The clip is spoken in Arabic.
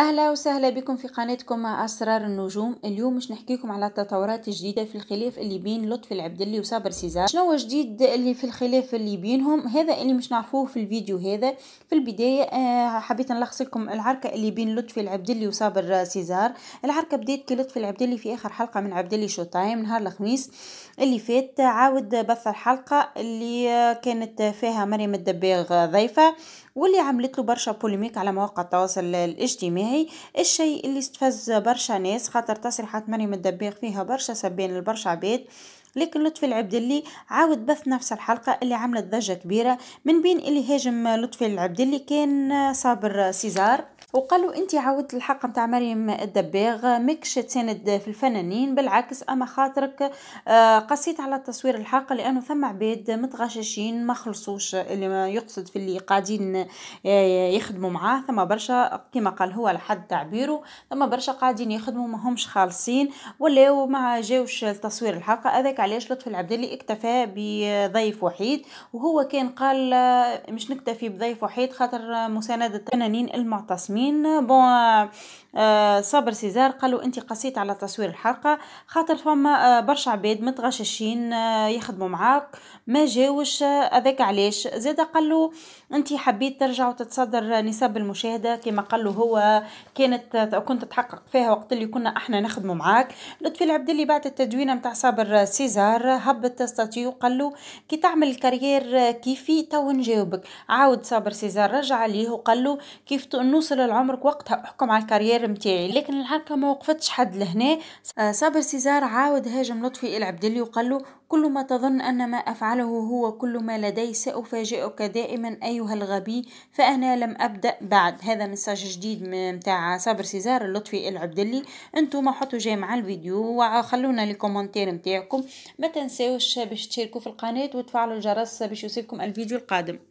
اهلا وسهلا بكم في قناتكم اسرار النجوم اليوم مش نحكيكم على التطورات الجديده في الخلاف اللي بين لطفي العبدلي وصابر سيزار شنو جديد اللي في الخلاف اللي بينهم هذا اللي مش نعرفوه في الفيديو هذا في البدايه آه حبيت نلخص لكم العركه اللي بين لطفي العبدلي وصابر سيزار العركه بدات كي لطفي العبدلي في اخر حلقه من عبدلي شو تايم نهار الخميس اللي فات عاود بث الحلقه اللي كانت فيها مريم الدباغ ضيفه واللي عملت له برشا بوليميك على مواقع التواصل الاجتماعي هي الشيء اللي استفز برشا ناس خاطر تصريحات مريم الدباغ فيها برشا سبان لبرشا عباد لكن لطفي العبدلي عاود بث نفس الحلقة اللي عملت ضجة كبيرة من بين اللي هاجم لطفي العبدلي كان صابر سيزار وقالوا انت عاودت الحق نتاع مريم الدباغ ماكش تساند في الفنانين بالعكس اما خاطرك آه، قصيت على تصوير الحق لانه ثم عباد متغششين ما خلصوش اللي يقصد في اللي قاعدين آه، يخدموا معاه ثم برشا كما قال هو لحد تعبيره ثم برشا قاعدين يخدموا ما همش خالصين ولاو ما جاوش لتصوير الحق هذاك علاش لطفي العبدلي اكتفى بضيف وحيد وهو كان قال آه، مش نكتفي بضيف وحيد خاطر مساندة الفنانين المعتصمين المسلمين بون آه صابر سيزار قال له انت قصيت على تصوير الحلقه خاطر فما آه برشا عباد متغششين آه يخدموا معاك ما جاوش آه، هذاك علاش زاد قال له انت حبيت ترجع وتتصدر نسب المشاهده كما قالوا هو كانت كنت تحقق فيها وقت اللي كنا احنا نخدموا معاك لطفي العبد اللي بعد التدوينه نتاع صابر سيزار هبط ستاتيو قالوا كي تعمل كارير كيفي تو نجاوبك عاود صابر سيزار رجع ليه وقال له كيف نوصل طول عمرك وقتها احكم على الكارير متاعي لكن الحركه ما وقفتش حد لهنا آه، صابر سيزار عاود هاجم لطفي العبدلي وقال له كل ما تظن أن ما أفعله هو كل ما لدي سأفاجئك دائما أيها الغبي فأنا لم أبدأ بعد هذا مساج جديد متاع صابر سيزار اللطفي العبدلي انتم حطوا جاي مع الفيديو وخلونا لي كومنتير متاعكم ما تنساوش باش تشاركوا في القناة وتفعلوا الجرس باش يوصلكم الفيديو القادم